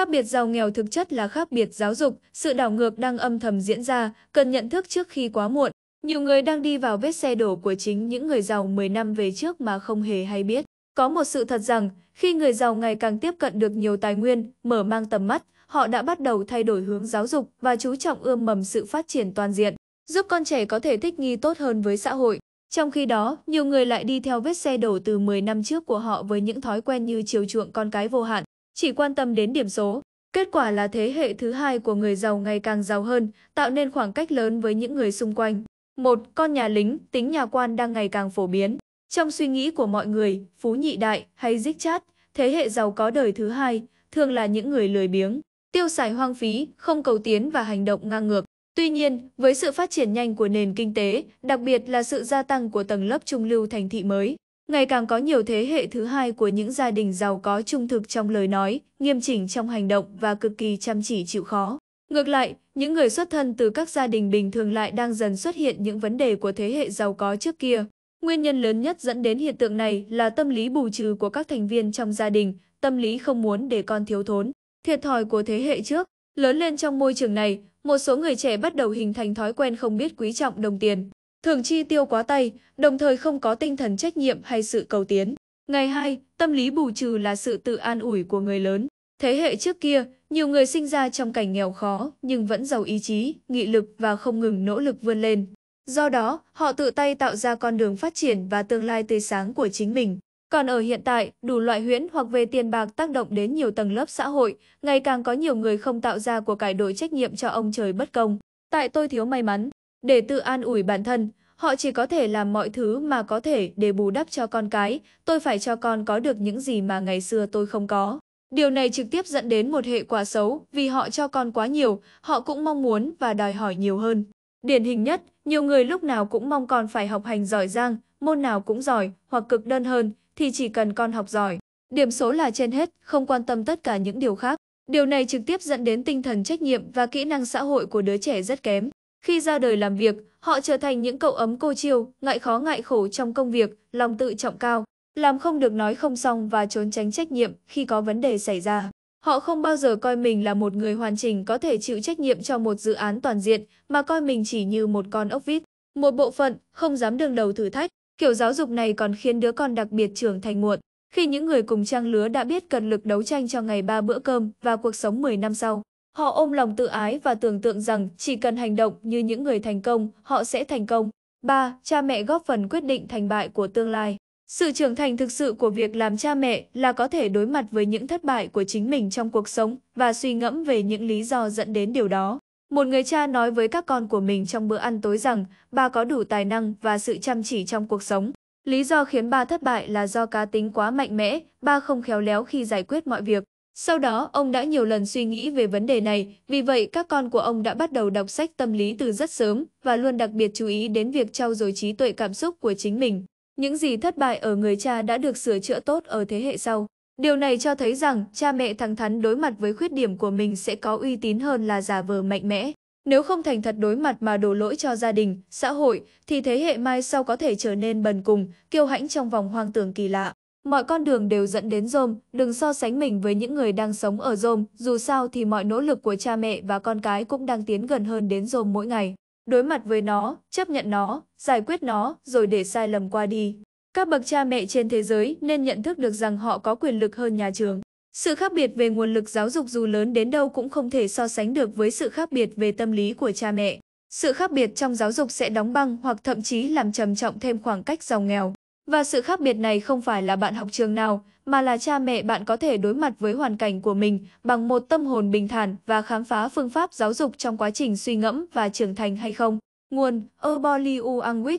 Khác biệt giàu nghèo thực chất là khác biệt giáo dục, sự đảo ngược đang âm thầm diễn ra, cần nhận thức trước khi quá muộn. Nhiều người đang đi vào vết xe đổ của chính những người giàu 10 năm về trước mà không hề hay biết. Có một sự thật rằng, khi người giàu ngày càng tiếp cận được nhiều tài nguyên, mở mang tầm mắt, họ đã bắt đầu thay đổi hướng giáo dục và chú trọng ươm mầm sự phát triển toàn diện, giúp con trẻ có thể thích nghi tốt hơn với xã hội. Trong khi đó, nhiều người lại đi theo vết xe đổ từ 10 năm trước của họ với những thói quen như chiều chuộng con cái vô hạn, chỉ quan tâm đến điểm số. Kết quả là thế hệ thứ hai của người giàu ngày càng giàu hơn, tạo nên khoảng cách lớn với những người xung quanh. Một, con nhà lính, tính nhà quan đang ngày càng phổ biến. Trong suy nghĩ của mọi người, phú nhị đại hay dích chát, thế hệ giàu có đời thứ hai, thường là những người lười biếng, tiêu xài hoang phí, không cầu tiến và hành động ngang ngược. Tuy nhiên, với sự phát triển nhanh của nền kinh tế, đặc biệt là sự gia tăng của tầng lớp trung lưu thành thị mới, Ngày càng có nhiều thế hệ thứ hai của những gia đình giàu có trung thực trong lời nói, nghiêm chỉnh trong hành động và cực kỳ chăm chỉ chịu khó. Ngược lại, những người xuất thân từ các gia đình bình thường lại đang dần xuất hiện những vấn đề của thế hệ giàu có trước kia. Nguyên nhân lớn nhất dẫn đến hiện tượng này là tâm lý bù trừ của các thành viên trong gia đình, tâm lý không muốn để con thiếu thốn, thiệt thòi của thế hệ trước. Lớn lên trong môi trường này, một số người trẻ bắt đầu hình thành thói quen không biết quý trọng đồng tiền thường chi tiêu quá tay, đồng thời không có tinh thần trách nhiệm hay sự cầu tiến. Ngày 2, tâm lý bù trừ là sự tự an ủi của người lớn. Thế hệ trước kia, nhiều người sinh ra trong cảnh nghèo khó nhưng vẫn giàu ý chí, nghị lực và không ngừng nỗ lực vươn lên. Do đó, họ tự tay tạo ra con đường phát triển và tương lai tươi sáng của chính mình. Còn ở hiện tại, đủ loại huyễn hoặc về tiền bạc tác động đến nhiều tầng lớp xã hội, ngày càng có nhiều người không tạo ra của cải đội trách nhiệm cho ông trời bất công. Tại tôi thiếu may mắn, để tự an ủi bản thân, họ chỉ có thể làm mọi thứ mà có thể để bù đắp cho con cái, tôi phải cho con có được những gì mà ngày xưa tôi không có. Điều này trực tiếp dẫn đến một hệ quả xấu vì họ cho con quá nhiều, họ cũng mong muốn và đòi hỏi nhiều hơn. Điển hình nhất, nhiều người lúc nào cũng mong con phải học hành giỏi giang, môn nào cũng giỏi, hoặc cực đơn hơn, thì chỉ cần con học giỏi. Điểm số là trên hết, không quan tâm tất cả những điều khác. Điều này trực tiếp dẫn đến tinh thần trách nhiệm và kỹ năng xã hội của đứa trẻ rất kém. Khi ra đời làm việc, họ trở thành những cậu ấm cô chiêu, ngại khó ngại khổ trong công việc, lòng tự trọng cao, làm không được nói không xong và trốn tránh trách nhiệm khi có vấn đề xảy ra. Họ không bao giờ coi mình là một người hoàn chỉnh có thể chịu trách nhiệm cho một dự án toàn diện, mà coi mình chỉ như một con ốc vít, một bộ phận, không dám đương đầu thử thách. Kiểu giáo dục này còn khiến đứa con đặc biệt trưởng thành muộn, khi những người cùng trang lứa đã biết cần lực đấu tranh cho ngày ba bữa cơm và cuộc sống 10 năm sau. Họ ôm lòng tự ái và tưởng tượng rằng chỉ cần hành động như những người thành công, họ sẽ thành công. 3. Cha mẹ góp phần quyết định thành bại của tương lai. Sự trưởng thành thực sự của việc làm cha mẹ là có thể đối mặt với những thất bại của chính mình trong cuộc sống và suy ngẫm về những lý do dẫn đến điều đó. Một người cha nói với các con của mình trong bữa ăn tối rằng ba có đủ tài năng và sự chăm chỉ trong cuộc sống. Lý do khiến ba thất bại là do cá tính quá mạnh mẽ, ba không khéo léo khi giải quyết mọi việc. Sau đó, ông đã nhiều lần suy nghĩ về vấn đề này, vì vậy các con của ông đã bắt đầu đọc sách tâm lý từ rất sớm và luôn đặc biệt chú ý đến việc trau dồi trí tuệ cảm xúc của chính mình. Những gì thất bại ở người cha đã được sửa chữa tốt ở thế hệ sau. Điều này cho thấy rằng cha mẹ thẳng thắn đối mặt với khuyết điểm của mình sẽ có uy tín hơn là giả vờ mạnh mẽ. Nếu không thành thật đối mặt mà đổ lỗi cho gia đình, xã hội, thì thế hệ mai sau có thể trở nên bần cùng, kiêu hãnh trong vòng hoang tưởng kỳ lạ. Mọi con đường đều dẫn đến rôm, đừng so sánh mình với những người đang sống ở rôm, dù sao thì mọi nỗ lực của cha mẹ và con cái cũng đang tiến gần hơn đến rôm mỗi ngày. Đối mặt với nó, chấp nhận nó, giải quyết nó, rồi để sai lầm qua đi. Các bậc cha mẹ trên thế giới nên nhận thức được rằng họ có quyền lực hơn nhà trường. Sự khác biệt về nguồn lực giáo dục dù lớn đến đâu cũng không thể so sánh được với sự khác biệt về tâm lý của cha mẹ. Sự khác biệt trong giáo dục sẽ đóng băng hoặc thậm chí làm trầm trọng thêm khoảng cách giàu nghèo. Và sự khác biệt này không phải là bạn học trường nào, mà là cha mẹ bạn có thể đối mặt với hoàn cảnh của mình bằng một tâm hồn bình thản và khám phá phương pháp giáo dục trong quá trình suy ngẫm và trưởng thành hay không. Nguồn Erboliu Angwit